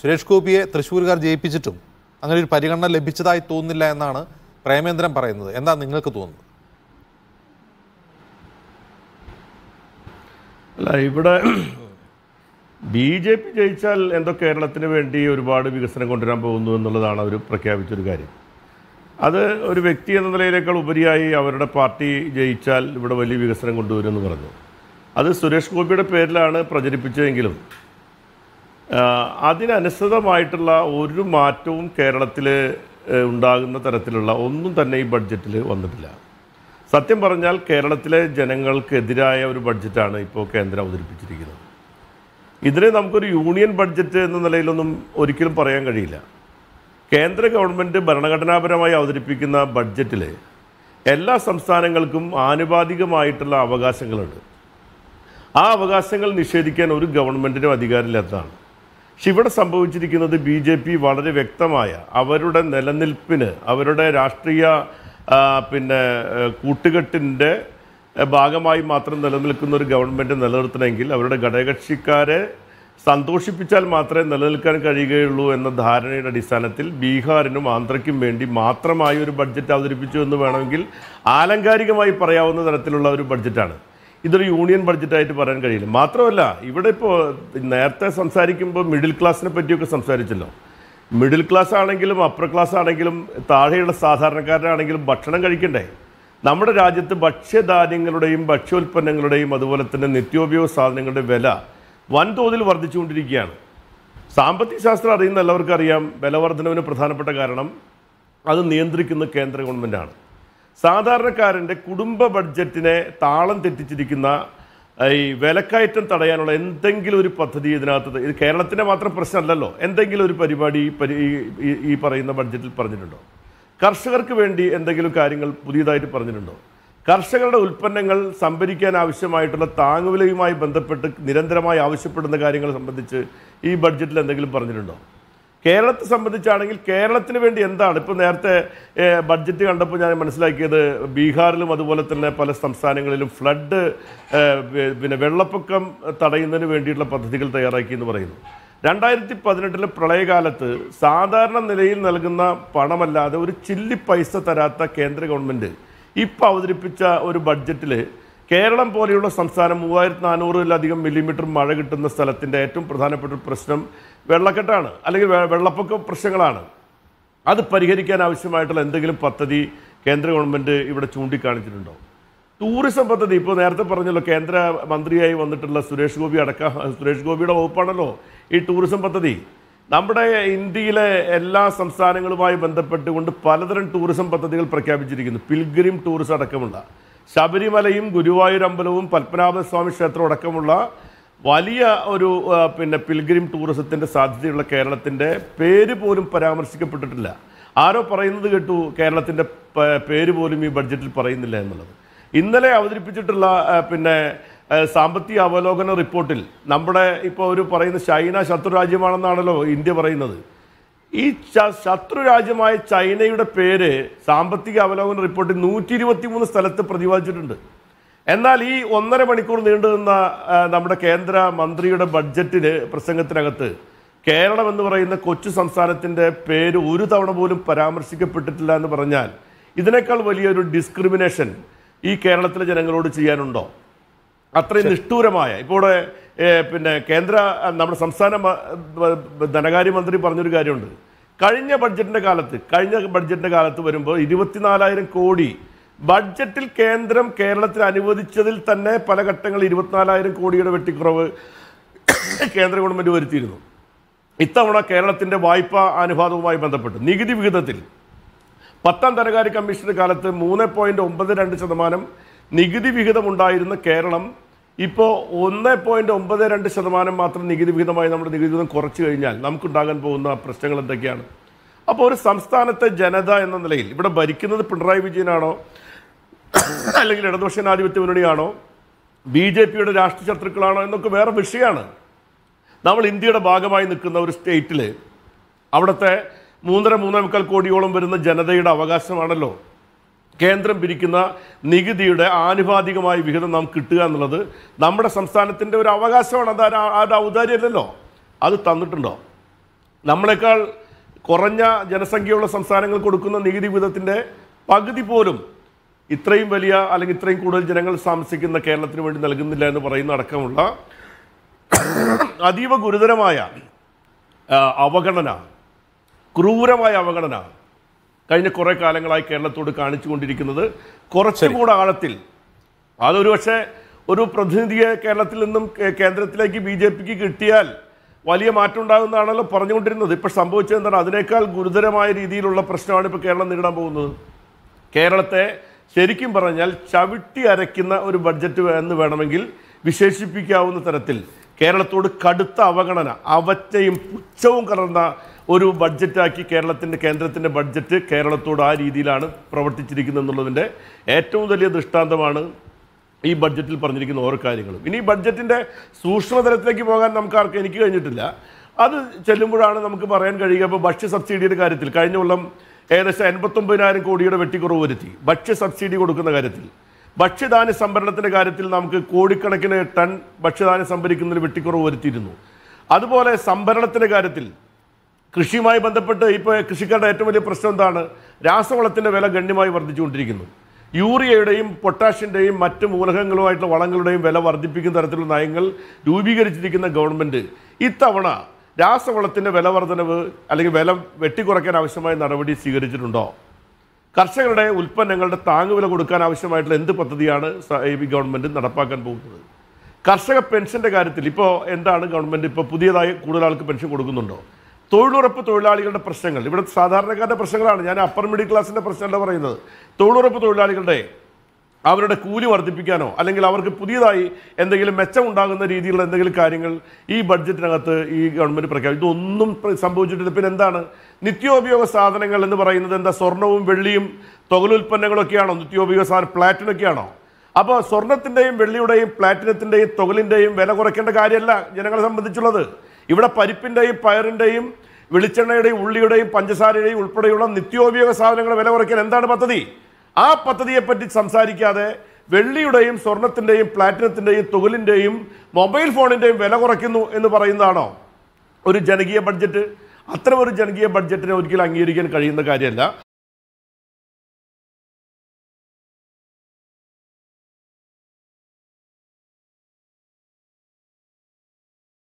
സുരേഷ് ഗോപിയെ തൃശ്ശൂർകാർ ജയിപ്പിച്ചിട്ടും അങ്ങനെ ഒരു പരിഗണന ലഭിച്ചതായി തോന്നുന്നില്ല എന്നാണ് പ്രേമേന്ദ്രൻ പറയുന്നത് എന്താ നിങ്ങൾക്ക് തോന്നുന്നത് അല്ല ഇവിടെ ബി ജെ പി ജയിച്ചാൽ എന്തോ കേരളത്തിന് വേണ്ടി ഒരുപാട് വികസനം കൊണ്ടുവരാൻ പോകുന്നു എന്നുള്ളതാണ് അവർ പ്രഖ്യാപിച്ചൊരു കാര്യം അത് ഒരു വ്യക്തി എന്ന നിലയിലേക്കാൾ ഉപരിയായി അവരുടെ പാർട്ടി ജയിച്ചാൽ ഇവിടെ വലിയ വികസനം കൊണ്ടുവരുമെന്ന് പറഞ്ഞു അത് സുരേഷ് ഗോപിയുടെ പേരിലാണ് പ്രചരിപ്പിച്ചതെങ്കിലും അതിനനുസൃതമായിട്ടുള്ള ഒരു മാറ്റവും കേരളത്തിൽ ഉണ്ടാകുന്ന തരത്തിലുള്ള ഒന്നും തന്നെ ഈ ബഡ്ജറ്റിൽ വന്നിട്ടില്ല സത്യം പറഞ്ഞാൽ കേരളത്തിലെ ജനങ്ങൾക്കെതിരായ ഒരു ബഡ്ജറ്റാണ് ഇപ്പോൾ കേന്ദ്രം അവതരിപ്പിച്ചിരിക്കുന്നത് ഇതിനെ നമുക്കൊരു യൂണിയൻ ബഡ്ജറ്റ് എന്ന നിലയിലൊന്നും ഒരിക്കലും പറയാൻ കഴിയില്ല കേന്ദ്ര ഗവൺമെൻറ് ഭരണഘടനാപരമായി അവതരിപ്പിക്കുന്ന ബഡ്ജറ്റിൽ എല്ലാ സംസ്ഥാനങ്ങൾക്കും ആനുപാതികമായിട്ടുള്ള അവകാശങ്ങളുണ്ട് ആ അവകാശങ്ങൾ നിഷേധിക്കാൻ ഒരു ഗവൺമെൻറ്റിനും അധികാരമില്ലാത്തതാണ് പക്ഷെ ഇവിടെ സംഭവിച്ചിരിക്കുന്നത് ബി ജെ പി വളരെ വ്യക്തമായ അവരുടെ നിലനിൽപ്പിന് അവരുടെ രാഷ്ട്രീയ പിന്നെ കൂട്ടുകെട്ടിൻ്റെ ഭാഗമായി മാത്രം നിലനിൽക്കുന്ന ഒരു ഗവൺമെൻറ് നിലനിർത്തണമെങ്കിൽ അവരുടെ ഘടകകക്ഷിക്കാരെ സന്തോഷിപ്പിച്ചാൽ മാത്രമേ നിലനിൽക്കാൻ കഴിയുകയുള്ളൂ എന്ന ധാരണയുടെ അടിസ്ഥാനത്തിൽ ബീഹാറിനും ആന്ധ്രയ്ക്കും വേണ്ടി മാത്രമായി ഒരു ബഡ്ജറ്റ് അവതരിപ്പിച്ചു എന്ന് വേണമെങ്കിൽ ആലങ്കാരികമായി പറയാവുന്ന തരത്തിലുള്ള ഒരു ബഡ്ജറ്റാണ് ഇതൊരു യൂണിയൻ ബഡ്ജറ്റായിട്ട് പറയാൻ കഴിയില്ല മാത്രമല്ല ഇവിടെ ഇപ്പോൾ നേരത്തെ സംസാരിക്കുമ്പോൾ മിഡിൽ ക്ലാസ്സിനെ പറ്റിയൊക്കെ സംസാരിച്ചല്ലോ മിഡിൽ ക്ലാസ് ആണെങ്കിലും അപ്പർ ക്ലാസ് ആണെങ്കിലും താഴെയുള്ള സാധാരണക്കാരനാണെങ്കിലും ഭക്ഷണം കഴിക്കണ്ടേ നമ്മുടെ രാജ്യത്ത് ഭക്ഷ്യധാന്യങ്ങളുടെയും ഭക്ഷ്യോൽപ്പന്നങ്ങളുടെയും അതുപോലെ തന്നെ നിത്യോപയോഗ സാധനങ്ങളുടെ വില വൻതോതിൽ വർദ്ധിച്ചുകൊണ്ടിരിക്കുകയാണ് സാമ്പത്തിക ശാസ്ത്രം അറിയുന്ന എല്ലാവർക്കും അറിയാം വിലവർദ്ധനവിന് പ്രധാനപ്പെട്ട കാരണം അത് നിയന്ത്രിക്കുന്ന കേന്ദ്ര ഗവൺമെൻറ്റാണ് സാധാരണക്കാരൻ്റെ കുടുംബ ബഡ്ജറ്റിനെ താളം തെറ്റിച്ചിരിക്കുന്ന ഈ വിലക്കയറ്റം തടയാനുള്ള എന്തെങ്കിലും ഒരു പദ്ധതി ഇതിനകത്ത് ഇത് കേരളത്തിൻ്റെ മാത്രം പ്രശ്നമല്ലല്ലോ എന്തെങ്കിലും ഒരു പരിപാടി ഈ പറയുന്ന ബഡ്ജറ്റിൽ പറഞ്ഞിട്ടുണ്ടോ കർഷകർക്ക് വേണ്ടി എന്തെങ്കിലും കാര്യങ്ങൾ പുതിയതായിട്ട് പറഞ്ഞിട്ടുണ്ടോ കർഷകരുടെ ഉൽപ്പന്നങ്ങൾ സംഭരിക്കാൻ ആവശ്യമായിട്ടുള്ള താങ്ങുവിലയുമായി ബന്ധപ്പെട്ട് നിരന്തരമായി ആവശ്യപ്പെടുന്ന കാര്യങ്ങൾ സംബന്ധിച്ച് ഈ ബഡ്ജറ്റിൽ എന്തെങ്കിലും പറഞ്ഞിട്ടുണ്ടോ കേരളത്തെ സംബന്ധിച്ചാണെങ്കിൽ കേരളത്തിന് വേണ്ടി എന്താണ് ഇപ്പം നേരത്തെ ബഡ്ജറ്റ് കണ്ടപ്പോൾ ഞാൻ മനസ്സിലാക്കിയത് ബീഹാറിലും അതുപോലെ തന്നെ പല സംസ്ഥാനങ്ങളിലും ഫ്ലഡ് പിന്നെ വെള്ളപ്പൊക്കം തടയുന്നതിന് വേണ്ടിയിട്ടുള്ള പദ്ധതികൾ തയ്യാറാക്കി എന്ന് പറയുന്നു രണ്ടായിരത്തി പതിനെട്ടിലെ പ്രളയകാലത്ത് സാധാരണ നിലയിൽ നൽകുന്ന പണമല്ലാതെ ഒരു ചില്ലി പൈസ തരാത്ത കേന്ദ്ര ഗവൺമെൻറ് ഇപ്പോൾ അവതരിപ്പിച്ച ഒരു ബഡ്ജറ്റിൽ കേരളം പോലെയുള്ള സംസ്ഥാനം മൂവായിരത്തി നാനൂറിലധികം മില്ലിമീറ്റർ മഴ കിട്ടുന്ന സ്ഥലത്തിൻ്റെ ഏറ്റവും പ്രധാനപ്പെട്ട ഒരു പ്രശ്നം വെള്ളക്കെട്ടാണ് അല്ലെങ്കിൽ വെള്ളപ്പൊക്ക പ്രശ്നങ്ങളാണ് അത് പരിഹരിക്കാൻ ആവശ്യമായിട്ടുള്ള എന്തെങ്കിലും പദ്ധതി കേന്ദ്ര ഗവൺമെൻറ് ഇവിടെ ചൂണ്ടിക്കാണിച്ചിട്ടുണ്ടോ ടൂറിസം പദ്ധതി ഇപ്പോൾ നേരത്തെ പറഞ്ഞല്ലോ കേന്ദ്ര മന്ത്രിയായി വന്നിട്ടുള്ള സുരേഷ് ഗോപി അടക്കം സുരേഷ് ഗോപിയുടെ വകുപ്പാണല്ലോ ഈ ടൂറിസം പദ്ധതി നമ്മുടെ ഇന്ത്യയിലെ എല്ലാ സംസ്ഥാനങ്ങളുമായി ബന്ധപ്പെട്ടുകൊണ്ട് പലതരം ടൂറിസം പദ്ധതികൾ പ്രഖ്യാപിച്ചിരിക്കുന്നു പിൽഗ്രിം ടൂറിസം അടക്കമുള്ള ശബരിമലയും അമ്പലവും പത്മനാഭസ്വാമി ക്ഷേത്രം അടക്കമുള്ള വലിയ ഒരു പിന്നെ പിൽഗ്രിം ടൂറിസത്തിൻ്റെ സാധ്യതയുള്ള കേരളത്തിൻ്റെ പേര് പോലും പരാമർശിക്കപ്പെട്ടിട്ടില്ല ആരോ പറയുന്നത് കേട്ടു കേരളത്തിൻ്റെ പേര് പോലും ഈ ബഡ്ജറ്റിൽ പറയുന്നില്ല എന്നുള്ളത് ഇന്നലെ അവതരിപ്പിച്ചിട്ടുള്ള പിന്നെ സാമ്പത്തിക അവലോകന റിപ്പോർട്ടിൽ നമ്മുടെ ഇപ്പോൾ ഒരു പറയുന്ന ചൈന ശത്രു രാജ്യമാണെന്നാണല്ലോ ഇന്ത്യ പറയുന്നത് ഈ ശത്രു രാജ്യമായ ചൈനയുടെ പേര് സാമ്പത്തിക അവലോകന റിപ്പോർട്ടിൽ നൂറ്റി ഇരുപത്തി മൂന്ന് സ്ഥലത്ത് പ്രതിപാദിച്ചിട്ടുണ്ട് എന്നാൽ ഈ ഒന്നര മണിക്കൂർ നീണ്ടു നിന്ന നമ്മുടെ കേന്ദ്ര മന്ത്രിയുടെ ബഡ്ജറ്റിന് പ്രസംഗത്തിനകത്ത് കേരളം എന്ന് പറയുന്ന കൊച്ചു സംസ്ഥാനത്തിൻ്റെ പേര് ഒരു തവണ പോലും പരാമർശിക്കപ്പെട്ടിട്ടില്ല എന്ന് പറഞ്ഞാൽ ഇതിനേക്കാൾ വലിയൊരു ഡിസ്ക്രിമിനേഷൻ ഈ കേരളത്തിലെ ജനങ്ങളോട് ചെയ്യാനുണ്ടോ അത്രയും നിഷ്ഠൂരമായ ഇപ്പോൾ പിന്നെ കേന്ദ്ര നമ്മുടെ സംസ്ഥാന ധനകാര്യമന്ത്രി പറഞ്ഞൊരു കാര്യമുണ്ട് കഴിഞ്ഞ ബഡ്ജറ്റിൻ്റെ കാലത്ത് കഴിഞ്ഞ ബഡ്ജറ്റിൻ്റെ കാലത്ത് വരുമ്പോൾ ഇരുപത്തിനാലായിരം കോടി ബഡ്ജറ്റിൽ കേന്ദ്രം കേരളത്തിന് അനുവദിച്ചതിൽ തന്നെ പല ഘട്ടങ്ങളിൽ ഇരുപത്തിനാലായിരം കോടിയുടെ വെട്ടിക്കുറവ് കേന്ദ്ര ഗവൺമെൻറ് വരുത്തിയിരുന്നു ഇത്തവണ കേരളത്തിൻ്റെ വായ്പാ അനുപാതവുമായി ബന്ധപ്പെട്ട് നികുതി വിഹിതത്തിൽ പത്താം ധനകാര്യ കമ്മീഷൻ്റെ കാലത്ത് മൂന്ന് പോയിൻറ്റ് ഒമ്പത് രണ്ട് ശതമാനം നികുതി വിഹിതമുണ്ടായിരുന്ന കേരളം ഇപ്പോൾ ഒന്ന് പോയിൻറ്റ് ഒമ്പത് രണ്ട് ശതമാനം മാത്രം നികുതി വിഹിതമായി നമ്മുടെ നികുതി വിഹിതം കുറച്ചു കഴിഞ്ഞാൽ നമുക്കുണ്ടാകാൻ പോകുന്ന പ്രശ്നങ്ങൾ എന്തൊക്കെയാണ് അപ്പോൾ ഒരു സംസ്ഥാനത്തെ ജനത എന്ന നിലയിൽ ഇവിടെ ഭരിക്കുന്നത് പിണറായി വിജയനാണോ അല്ലെങ്കിൽ ഇടതുപക്ഷ ജനാധിപത്യ മുന്നണിയാണോ ബി ജെ പിയുടെ രാഷ്ട്രീയ ശത്രുക്കളാണോ എന്നൊക്കെ വേറെ വിഷയമാണ് നമ്മൾ ഇന്ത്യയുടെ ഭാഗമായി നിൽക്കുന്ന ഒരു സ്റ്റേറ്റിൽ അവിടുത്തെ മൂന്നര മൂന്നേമുക്കാൽ കോടിയോളം വരുന്ന ജനതയുടെ അവകാശമാണല്ലോ കേന്ദ്രം പിരിക്കുന്ന നികുതിയുടെ ആനുപാതികമായ വിഹിതം നാം കിട്ടുക എന്നുള്ളത് നമ്മുടെ സംസ്ഥാനത്തിൻ്റെ ഒരു അവകാശമാണ് അത് അത് ഒരു അത് തന്നിട്ടുണ്ടോ നമ്മളെക്കാൾ കുറഞ്ഞ ജനസംഖ്യയുള്ള സംസ്ഥാനങ്ങൾ കൊടുക്കുന്ന നികുതി വിഹിതത്തിൻ്റെ പകുതി പോലും ഇത്രയും വലിയ അല്ലെങ്കിൽ ഇത്രയും കൂടുതൽ ജനങ്ങൾ താമസിക്കുന്ന കേരളത്തിന് വേണ്ടി നൽകുന്നില്ല എന്ന് പറയുന്ന അടക്കമുള്ള അതീവ ഗുരുതരമായ അവഗണന ക്രൂരമായ അവഗണന കഴിഞ്ഞ കുറേ കാലങ്ങളായി കേരളത്തോട് കാണിച്ചുകൊണ്ടിരിക്കുന്നത് കുറച്ചുകൂടെ ആഴത്തിൽ അതൊരു പക്ഷേ ഒരു പ്രതിനിധിയെ കേരളത്തിൽ നിന്നും കേന്ദ്രത്തിലേക്ക് ബി ജെ പിക്ക് കിട്ടിയാൽ വലിയ മാറ്റം ഉണ്ടാകുന്നതാണല്ലോ പറഞ്ഞുകൊണ്ടിരുന്നത് ഇപ്പോൾ സംഭവിച്ചത് എന്താണ് അതിനേക്കാൾ ഗുരുതരമായ രീതിയിലുള്ള പ്രശ്നമാണ് ഇപ്പോൾ കേരളം നേരിടാൻ പോകുന്നത് കേരളത്തെ ശരിക്കും പറഞ്ഞാൽ ചവിട്ടി അരയ്ക്കുന്ന ഒരു ബഡ്ജറ്റ് എന്ന് വേണമെങ്കിൽ വിശേഷിപ്പിക്കാവുന്ന തരത്തിൽ കേരളത്തോട് കടുത്ത അവഗണന അവറ്റയും പുച്ഛവും കലർന്ന ഒരു ബഡ്ജറ്റാക്കി കേരളത്തിൻ്റെ കേന്ദ്രത്തിൻ്റെ ബഡ്ജറ്റ് കേരളത്തോട് ആ രീതിയിലാണ് പ്രവർത്തിച്ചിരിക്കുന്നത് എന്നുള്ളതിൻ്റെ ഏറ്റവും വലിയ ദൃഷ്ടാന്തമാണ് ഈ ബഡ്ജറ്റിൽ പറഞ്ഞിരിക്കുന്ന ഓരോ കാര്യങ്ങളും ഇനി ഈ ബഡ്ജറ്റിൻ്റെ സൂക്ഷ്മതലത്തിലേക്ക് പോകാൻ നമുക്ക് ആർക്കും എനിക്ക് കഴിഞ്ഞിട്ടില്ല അത് ചെല്ലുമ്പോഴാണ് നമുക്ക് പറയാൻ കഴിയുക ഇപ്പോൾ ഭക്ഷ്യ സബ്സിഡിയുടെ കാര്യത്തിൽ കഴിഞ്ഞ കൊല്ലം ഏകദേശം എൺപത്തൊമ്പതിനായിരം കോടിയുടെ വെട്ടിക്കുറവ് വരുത്തി ഭക്ഷ്യ സബ്സിഡി കൊടുക്കുന്ന കാര്യത്തിൽ ഭക്ഷ്യധാന്യ സംഭരണത്തിൻ്റെ കാര്യത്തിൽ നമുക്ക് കോടിക്കണക്കിന് ടൺ ഭക്ഷ്യധാന്യം സംഭരിക്കുന്നതിൽ വെട്ടിക്കുറവ് വരുത്തിയിരുന്നു അതുപോലെ സംഭരണത്തിൻ്റെ കാര്യത്തിൽ കൃഷിയുമായി ബന്ധപ്പെട്ട് ഇപ്പോൾ കൃഷിക്കാരുടെ ഏറ്റവും വലിയ പ്രശ്നം എന്താണ് രാസവളത്തിൻ്റെ വില ഗണ്യമായി വർദ്ധിച്ചുകൊണ്ടിരിക്കുന്നു യൂറിയയുടെയും പൊട്ടാഷിൻ്റെയും മറ്റ് മൂലകങ്ങളുമായിട്ടുള്ള വളങ്ങളുടെയും വില വർദ്ധിപ്പിക്കുന്ന തരത്തിലുള്ള നയങ്ങൾ രൂപീകരിച്ചിരിക്കുന്ന ഗവൺമെൻറ് ഇത്തവണ രാസവളത്തിൻ്റെ വില വർധനവ് അല്ലെങ്കിൽ വില വെട്ടിക്കുറയ്ക്കാൻ ആവശ്യമായ നടപടി സ്വീകരിച്ചിട്ടുണ്ടോ കർഷകരുടെ ഉൽപ്പന്നങ്ങളുടെ താങ്ങുവില കൊടുക്കാൻ ആവശ്യമായിട്ടുള്ള എന്ത് പദ്ധതിയാണ് ഈ ഗവൺമെൻറ് നടപ്പാക്കാൻ പോകുന്നത് കർഷക പെൻഷൻ്റെ കാര്യത്തിൽ ഇപ്പോൾ എന്താണ് ഗവൺമെൻറ് ഇപ്പോൾ പുതിയതായി കൂടുതൽ ആൾക്ക് പെൻഷൻ കൊടുക്കുന്നുണ്ടോ തൊഴിലുറപ്പ് തൊഴിലാളികളുടെ പ്രശ്നങ്ങൾ ഇവിടെ സാധാരണക്കാരുടെ പ്രശ്നങ്ങളാണ് ഞാൻ അപ്പർ മിഡിൽ ക്ലാസിൻ്റെ പ്രശ്നമല്ല പറയുന്നത് തൊഴിലുറപ്പ് തൊഴിലാളികളുടെ അവരുടെ കൂലി വർദ്ധിപ്പിക്കാനോ അല്ലെങ്കിൽ അവർക്ക് പുതിയതായി എന്തെങ്കിലും മെച്ചമുണ്ടാകുന്ന രീതിയിലുള്ള എന്തെങ്കിലും കാര്യങ്ങൾ ഈ ബഡ്ജറ്റിനകത്ത് ഈ ഗവൺമെൻറ് പ്രഖ്യാപിച്ചു ഇതൊന്നും സംഭവിച്ചിട്ടില്ല പിന്നെ എന്താണ് നിത്യോപയോഗ സാധനങ്ങൾ എന്ന് പറയുന്നത് എന്താ സ്വർണവും വെള്ളിയും തുകലുൽപ്പന്നങ്ങളൊക്കെയാണോ നിത്യോപയോഗ സാധനം പ്ലാറ്റിനൊക്കെയാണോ അപ്പോൾ സ്വർണത്തിൻ്റെയും വെള്ളിയുടെയും പ്ലാറ്റിനത്തിൻ്റെയും തുകലിൻ്റെയും വില കുറയ്ക്കേണ്ട കാര്യമല്ല ജനങ്ങളെ സംബന്ധിച്ചുള്ളത് ഇവിടെ പരിപ്പിൻ്റെയും പയറിൻ്റെയും വെളിച്ചെണ്ണയുടെയും ഉള്ളിയുടെയും പഞ്ചസാരയുടെയും ഉൾപ്പെടെയുള്ള നിത്യോപയോഗ സാധനങ്ങളെ വില കുറയ്ക്കാൻ എന്താണ് പദ്ധതി ആ പദ്ധതിയെപ്പറ്റി സംസാരിക്കാതെ വെള്ളിയുടെയും സ്വർണത്തിൻ്റെയും പ്ലാറ്റിനത്തിൻ്റെയും തുകലിൻ്റെയും മൊബൈൽ ഫോണിൻ്റെയും വില കുറയ്ക്കുന്നു എന്ന് പറയുന്നതാണോ ഒരു ജനകീയ ബഡ്ജറ്റ് അത്തരമൊരു ജനകീയ ബഡ്ജറ്റിനെ ഒരിക്കലും അംഗീകരിക്കാൻ കഴിയുന്ന കാര്യമല്ല